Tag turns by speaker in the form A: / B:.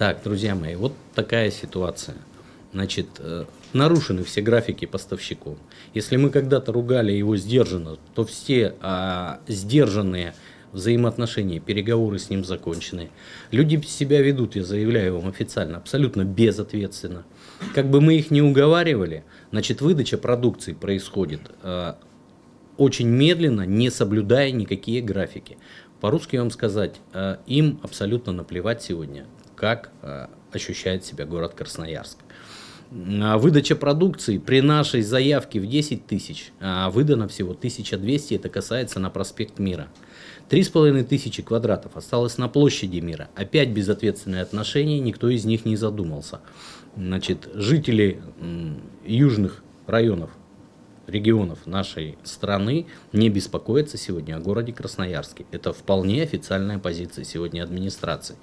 A: Так, друзья мои, вот такая ситуация. Значит, э, нарушены все графики поставщиков. Если мы когда-то ругали его сдержанно, то все а, сдержанные взаимоотношения, переговоры с ним закончены. Люди себя ведут, я заявляю вам официально, абсолютно безответственно. Как бы мы их не уговаривали, значит, выдача продукции происходит э, очень медленно, не соблюдая никакие графики. По-русски вам сказать, э, им абсолютно наплевать сегодня как э, ощущает себя город Красноярск. А, выдача продукции при нашей заявке в 10 тысяч, а, выдано всего 1200, это касается на проспект Мира. 3,5 тысячи квадратов осталось на площади Мира. Опять безответственные отношения, никто из них не задумался. Значит, жители южных районов, регионов нашей страны не беспокоятся сегодня о городе Красноярске. Это вполне официальная позиция сегодня администрации.